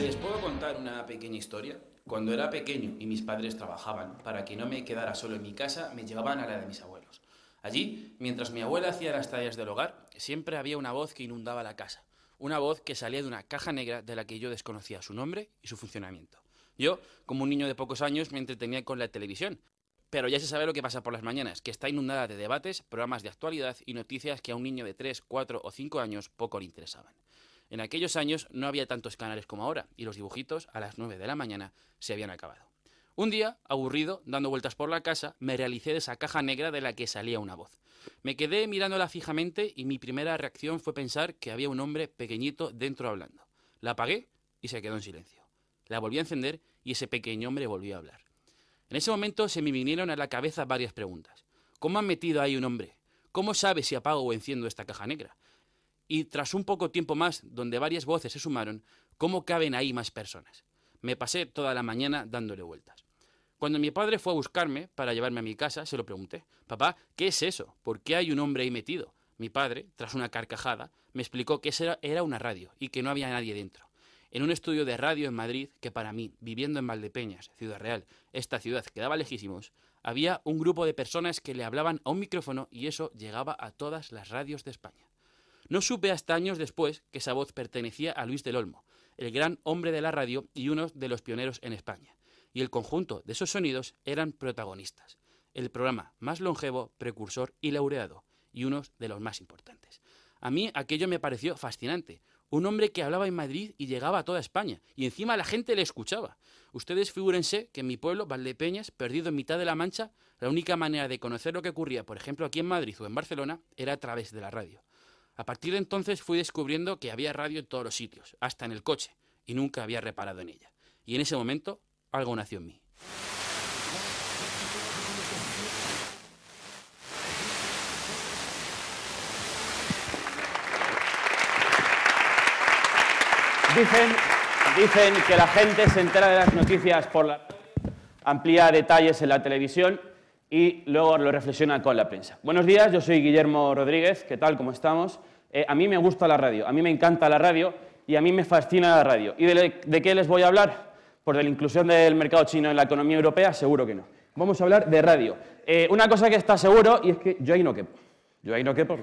¿Les puedo contar una pequeña historia? Cuando era pequeño y mis padres trabajaban, para que no me quedara solo en mi casa, me llevaban a la de mis abuelos. Allí, mientras mi abuela hacía las tareas del hogar, siempre había una voz que inundaba la casa, una voz que salía de una caja negra de la que yo desconocía su nombre y su funcionamiento. Yo, como un niño de pocos años, me entretenía con la televisión, pero ya se sabe lo que pasa por las mañanas, que está inundada de debates, programas de actualidad y noticias que a un niño de 3, 4 o 5 años poco le interesaban. En aquellos años no había tantos canales como ahora, y los dibujitos a las 9 de la mañana se habían acabado. Un día, aburrido, dando vueltas por la casa, me realicé de esa caja negra de la que salía una voz. Me quedé mirándola fijamente y mi primera reacción fue pensar que había un hombre pequeñito dentro hablando. La apagué y se quedó en silencio. La volví a encender y ese pequeño hombre volvió a hablar. En ese momento se me vinieron a la cabeza varias preguntas. ¿Cómo han metido ahí un hombre? ¿Cómo sabe si apago o enciendo esta caja negra? y tras un poco tiempo más, donde varias voces se sumaron, ¿cómo caben ahí más personas? Me pasé toda la mañana dándole vueltas. Cuando mi padre fue a buscarme para llevarme a mi casa, se lo pregunté, papá, ¿qué es eso? ¿Por qué hay un hombre ahí metido? Mi padre, tras una carcajada, me explicó que era una radio y que no había nadie dentro. En un estudio de radio en Madrid, que para mí, viviendo en Valdepeñas, Ciudad Real, esta ciudad quedaba lejísimos, había un grupo de personas que le hablaban a un micrófono y eso llegaba a todas las radios de España. No supe hasta años después que esa voz pertenecía a Luis del Olmo, el gran hombre de la radio y uno de los pioneros en España. Y el conjunto de esos sonidos eran protagonistas. El programa más longevo, precursor y laureado, y uno de los más importantes. A mí aquello me pareció fascinante. Un hombre que hablaba en Madrid y llegaba a toda España, y encima la gente le escuchaba. Ustedes figúrense que en mi pueblo, Valdepeñas, perdido en mitad de la Mancha, la única manera de conocer lo que ocurría, por ejemplo, aquí en Madrid o en Barcelona, era a través de la radio. A partir de entonces fui descubriendo que había radio en todos los sitios, hasta en el coche, y nunca había reparado en ella. Y en ese momento algo nació en mí. Dicen, que la gente se entera de las noticias por la amplía detalles en la televisión y luego lo reflexiona con la prensa. Buenos días, yo soy Guillermo Rodríguez, ¿qué tal? ¿Cómo estamos? Eh, a mí me gusta la radio, a mí me encanta la radio y a mí me fascina la radio. ¿Y de, qué les voy a hablar? Por de la inclusión del mercado chino en la economía europea, seguro que no. Vamos a hablar de radio. Eh, una cosa que está seguro y es que yo ahí no quepo. Yo ahí no quepo,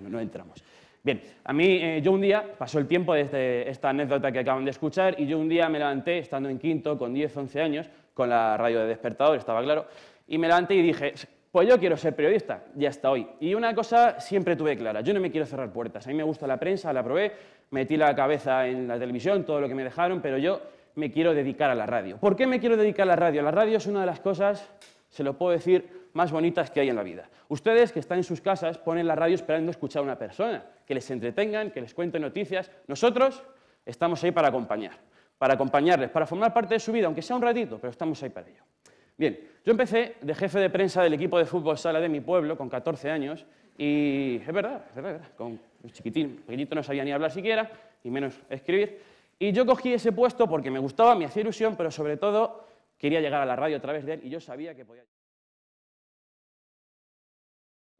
no, no entramos. Bien, a mí eh, yo un día, pasó el tiempo desde este, esta anécdota que acaban de escuchar, y yo un día me levanté, estando en quinto, con 10, 11 años, con la radio de despertador, estaba claro, y me levanté y dije, pues yo quiero ser periodista ya hasta hoy. Y una cosa siempre tuve clara, yo no me quiero cerrar puertas. A mí me gusta la prensa, la probé, metí la cabeza en la televisión, todo lo que me dejaron, pero yo me quiero dedicar a la radio. ¿Por qué me quiero dedicar a la radio? La radio es una de las cosas, se lo puedo decir, más bonitas que hay en la vida. Ustedes que están en sus casas ponen la radio esperando escuchar a una persona, que les entretengan, que les cuenten noticias. Nosotros estamos ahí para acompañar, para acompañarles, para formar parte de su vida, aunque sea un ratito, pero estamos ahí para ello. Bien, yo empecé de jefe de prensa del equipo de fútbol sala de mi pueblo con 14 años y es verdad, es verdad, con chiquitín, pequeñito no sabía ni hablar siquiera y menos escribir. Y yo cogí ese puesto porque me gustaba, me hacía ilusión, pero sobre todo quería llegar a la radio a través de él y yo sabía que podía.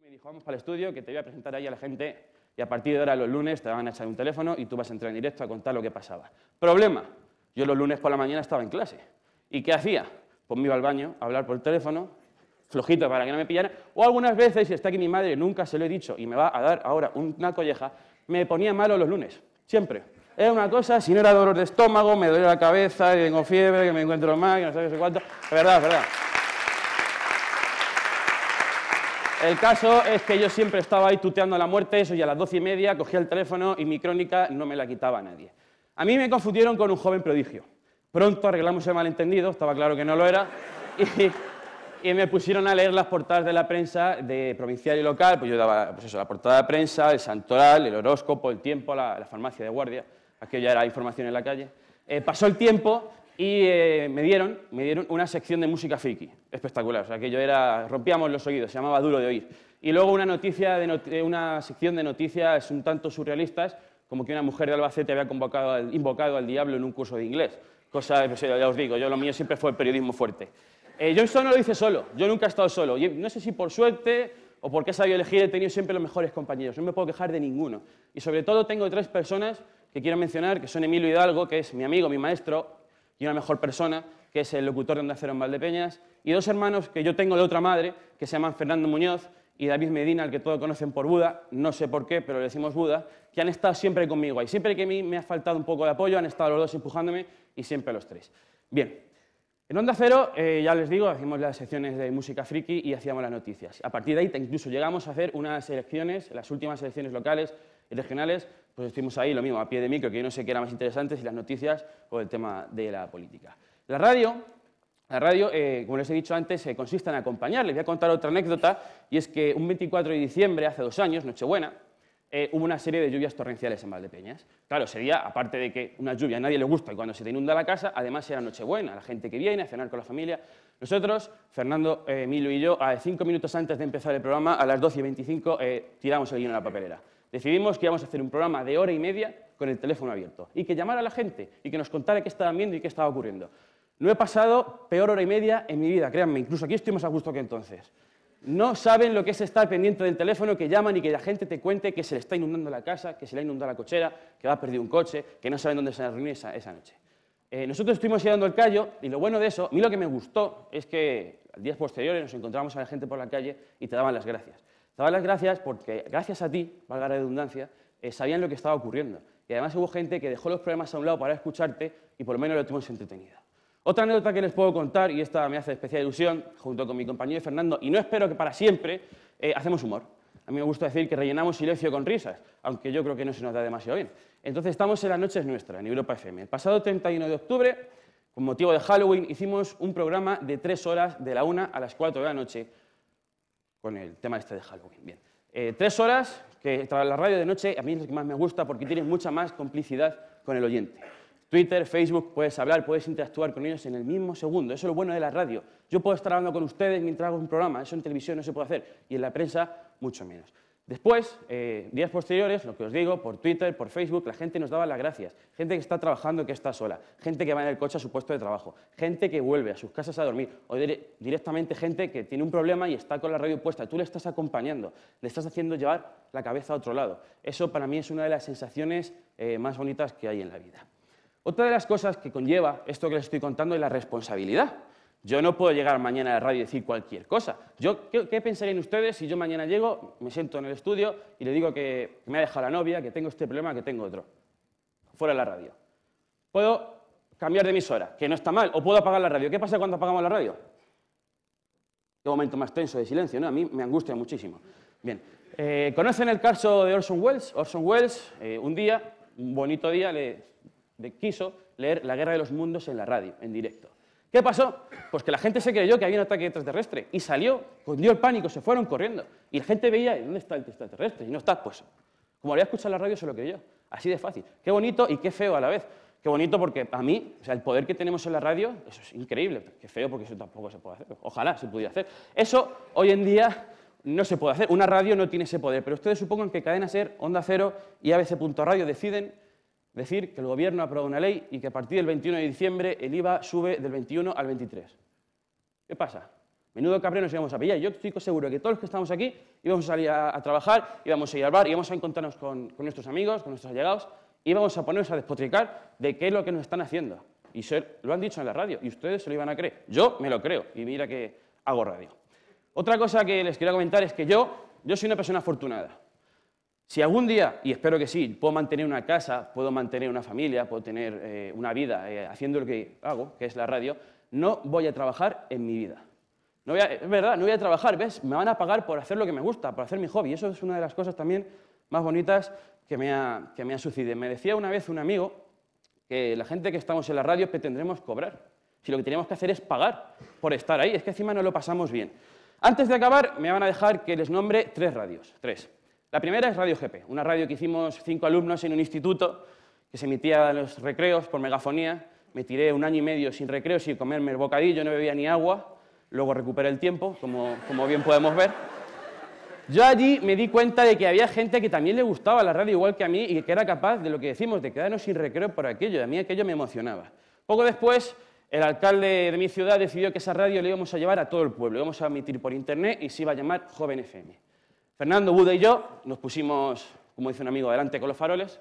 Me dijo, vamos para el estudio, que te voy a presentar ahí a la gente y a partir de ahora los lunes te van a echar un teléfono y tú vas a entrar en directo a contar lo que pasaba. Problema, yo los lunes por la mañana estaba en clase. ¿Y qué hacía? pues iba al baño a hablar por teléfono, flojito para que no me pillaran, o algunas veces, si está aquí mi madre, nunca se lo he dicho, y me va a dar ahora una colleja, me ponía malo los lunes, siempre. Era una cosa, si no era dolor de estómago, me dolía la cabeza, que tengo fiebre, que me encuentro mal, que no sé qué, sé cuánto. Es verdad, es verdad. El caso es que yo siempre estaba ahí tuteando la muerte, eso, y a las doce y media cogía el teléfono y mi crónica no me la quitaba nadie. A mí me confundieron con un joven prodigio. Pronto arreglamos el malentendido, estaba claro que no lo era, y, me pusieron a leer las portadas de la prensa de provincial y local, pues yo daba pues eso, la portada de prensa, el santoral, el horóscopo, el tiempo, la, la farmacia de guardia, aquello ya era información en la calle. Eh, pasó el tiempo y eh, me, dieron, me dieron una sección de música fiki. espectacular, o sea, que yo era, rompíamos los oídos, se llamaba Duro de Oír. Y luego una, noticia de eh, una sección de noticias un tanto surrealistas, como que una mujer de Albacete había convocado al, invocado al diablo en un curso de inglés. Cosa, pues, eh, ya os digo, yo lo mío siempre fue el periodismo fuerte. Eh, yo esto no lo hice solo, yo nunca he estado solo. Y no sé si por suerte o porque he sabido elegir, he tenido siempre los mejores compañeros, no me puedo quejar de ninguno. Y sobre todo tengo tres personas que quiero mencionar, que son Emilio Hidalgo, que es mi amigo, mi maestro y una mejor persona, que es el locutor de Onda Cero en Valdepeñas, y dos hermanos que yo tengo de otra madre, que se llaman Fernando Muñoz y David Medina, al que todos conocen por Buda, no sé por qué, pero le decimos Buda, que han estado siempre conmigo ahí. Siempre que a mí me ha faltado un poco de apoyo, han estado los dos empujándome y siempre los tres. Bien, en Onda Cero, eh, ya les digo, hacíamos las secciones de música friki y hacíamos las noticias. A partir de ahí, incluso llegamos a hacer unas elecciones, las últimas elecciones locales y regionales, pues estuvimos ahí, lo mismo, a pie de micro, que yo no sé qué era más interesante, si las noticias o el tema de la política. La radio la radio, eh, como les he dicho antes, se eh, consiste en acompañarles. voy a contar otra anécdota, y es que un 24 de diciembre, hace dos años, Nochebuena, eh, hubo una serie de lluvias torrenciales en Valdepeñas. Claro, sería, aparte de que una lluvia a nadie le gusta y cuando se te inunda la casa, además era Nochebuena, la gente que viene a cenar con la familia. Nosotros, Fernando, Emilio y yo, a cinco minutos antes de empezar el programa, a las 12 y 25, tiramos el guión a la papelera. Decidimos que íbamos a hacer un programa de hora y media con el teléfono abierto y que llamara a la gente y que nos contara qué estaban viendo y qué estaba ocurriendo. No he pasado peor hora y media en mi vida, créanme, incluso aquí estoy más a gusto que entonces. No saben lo que es estar pendiente del teléfono, que llaman y que la gente te cuente que se le está inundando la casa, que se le ha inundado la cochera, que va a perder un coche, que no saben dónde se ha esa, esa noche. Eh, nosotros estuvimos llegando al callo y lo bueno de eso, a mí lo que me gustó es que días posteriores nos encontramos a la gente por la calle y te daban las gracias. Te daban las gracias porque gracias a ti, valga la redundancia, eh, sabían lo que estaba ocurriendo. Y además hubo gente que dejó los problemas a un lado para escucharte y por lo menos lo tuvimos entretenido. Otra anécdota que les puedo contar, y esta me hace especial ilusión, junto con mi compañero Fernando, y no espero que para siempre, eh, hacemos humor. A mí me gusta decir que rellenamos silencio con risas, aunque yo creo que no se nos da demasiado bien. Entonces estamos en las noches nuestra en Europa FM. El pasado 31 de octubre, con motivo de Halloween, hicimos un programa de tres horas, de la una a las cuatro de la noche, con el tema este de Halloween. Bien. Eh, tres horas, que tras la radio de noche a mí es lo que más me gusta porque tienes mucha más complicidad con el oyente. Twitter, Facebook, puedes hablar, puedes interactuar con ellos en el mismo segundo. Eso es lo bueno de la radio. Yo puedo estar hablando con ustedes mientras hago un programa, eso en televisión no se puede hacer y en la prensa mucho menos. Después, eh, días posteriores, lo que os digo, por Twitter, por Facebook, la gente nos daba las gracias. Gente que está trabajando que está sola, gente que va en el coche a su puesto de trabajo, gente que vuelve a sus casas a dormir, o directamente gente que tiene un problema y está con la radio puesta. Tú le estás acompañando, le estás haciendo llevar la cabeza a otro lado. Eso para mí es una de las sensaciones eh, más bonitas que hay en la vida. Otra de las cosas que conlleva esto que les estoy contando es la responsabilidad. Yo no puedo llegar mañana a la radio y decir cualquier cosa. Yo, ¿qué, pensarán pensarían ustedes si yo mañana llego, me siento en el estudio y le digo que me ha dejado la novia, que tengo este problema, que tengo otro? Fuera de la radio. Puedo cambiar de emisora, que no está mal, o puedo apagar la radio. ¿Qué pasa cuando apagamos la radio? Qué momento más tenso de silencio, ¿no? A mí me angustia muchísimo. Bien, eh, ¿conocen el caso de Orson Welles? Orson Welles, eh, un día, un bonito día, le quiso leer La Guerra de los Mundos en la radio, en directo. ¿Qué pasó? Pues que la gente se creyó que había un ataque extraterrestre y salió, pues dio el pánico, se fueron corriendo. Y la gente veía, ¿dónde está el extraterrestre? Y no está, pues, como había escuchado la radio, se lo creyó. Así de fácil. Qué bonito y qué feo a la vez. Qué bonito porque a mí, o sea, el poder que tenemos en la radio, eso es increíble. Qué feo porque eso tampoco se puede hacer. Ojalá se pudiera hacer. Eso hoy en día no se puede hacer. Una radio no tiene ese poder. Pero ustedes supongan que Cadena Ser, Onda Cero y ABC.radio deciden decir que el Gobierno ha aprobado una ley y que a partir del 21 de diciembre el IVA sube del 21 al 23. ¿Qué pasa? Menudo cabrón nos íbamos a pillar. Yo estoy seguro de que todos los que estamos aquí íbamos a salir a, trabajar, íbamos a ir al bar, íbamos a encontrarnos con, nuestros amigos, con nuestros allegados, íbamos a ponernos a despotricar de qué es lo que nos están haciendo. Y lo han dicho en la radio y ustedes se lo iban a creer. Yo me lo creo y mira que hago radio. Otra cosa que les quiero comentar es que yo, yo soy una persona afortunada. Si algún día, y espero que sí, puedo mantener una casa, puedo mantener una familia, puedo tener eh, una vida eh, haciendo lo que hago, que es la radio, no voy a trabajar en mi vida. es verdad, no voy a trabajar, ¿ves? Me van a pagar por hacer lo que me gusta, por hacer mi hobby. Eso es una de las cosas también más bonitas que me ha, me sucedido. Me decía una vez un amigo que la gente que estamos en la radio pretendremos cobrar. Si lo que tenemos que hacer es pagar por estar ahí, es que encima no lo pasamos bien. Antes de acabar, me van a dejar que les nombre tres radios, tres. La primera es Radio GP, una radio que hicimos cinco alumnos en un instituto que se emitía en los recreos por megafonía. Me tiré un año y medio sin recreo, sin comerme el bocadillo, no bebía ni agua. Luego recuperé el tiempo, como, bien podemos ver. Yo allí me di cuenta de que había gente que también le gustaba la radio igual que a mí y que era capaz de lo que decimos, de quedarnos sin recreo por aquello. A mí aquello me emocionaba. Poco después, el alcalde de mi ciudad decidió que esa radio la íbamos a llevar a todo el pueblo, la íbamos a emitir por internet y se iba a llamar Joven FM. Fernando, Buda y yo nos pusimos, como dice un amigo, adelante con los faroles,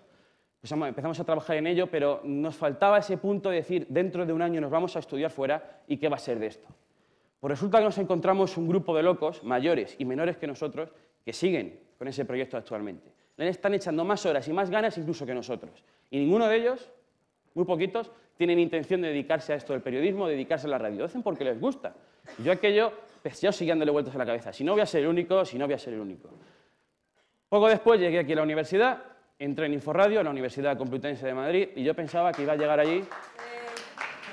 empezamos a trabajar en ello, pero nos faltaba ese punto de decir, dentro de un año nos vamos a estudiar fuera y qué va a ser de esto. Pues resulta que nos encontramos un grupo de locos, mayores y menores que nosotros, que siguen con ese proyecto actualmente. Le están echando más horas y más ganas incluso que nosotros. Y ninguno de ellos, muy poquitos, tienen intención de dedicarse a esto del periodismo, dedicarse a la radio. Lo hacen porque les gusta. Yo aquello pues yo siguiéndole vueltas a la cabeza. Si no voy a ser el único, si no voy a ser el único. Poco después llegué aquí a la universidad, entré en Inforradio, en la Universidad Complutense de Madrid, y yo pensaba que iba a llegar allí.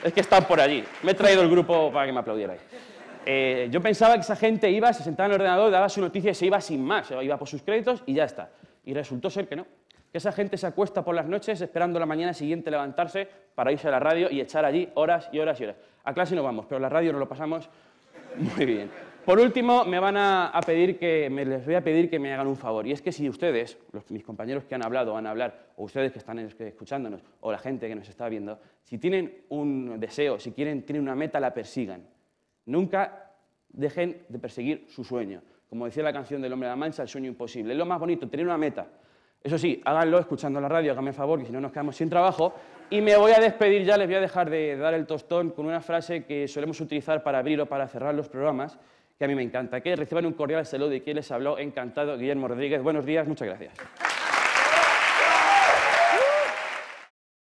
Es que están por allí. Me he traído el grupo para que me aplaudiera. Eh, yo pensaba que esa gente iba, se sentaba en el ordenador, daba su noticia y se iba sin más, Se iba por sus créditos y ya está. Y resultó ser que no. Que esa gente se acuesta por las noches esperando la mañana siguiente levantarse para irse a la radio y echar allí horas y horas y horas. A clase no vamos, pero la radio nos lo pasamos muy bien. Por último, me van a, pedir que, les voy a pedir que me hagan un favor. Y es que si ustedes, los, mis compañeros que han hablado, van a hablar, o ustedes que están escuchándonos, o la gente que nos está viendo, si tienen un deseo, si quieren, tienen una meta, la persigan. Nunca dejen de perseguir su sueño. Como decía la canción del Hombre de la Mancha, el sueño imposible. Es lo más bonito, tener una meta. Eso sí, háganlo escuchando la radio, háganme un favor, que si no nos quedamos sin trabajo. Y me voy a despedir ya, les voy a dejar de dar el tostón con una frase que solemos utilizar para abrir o para cerrar los programas, que a mí me encanta, que reciban un cordial saludo y quien les habló, encantado, Guillermo Rodríguez. Buenos días, muchas gracias.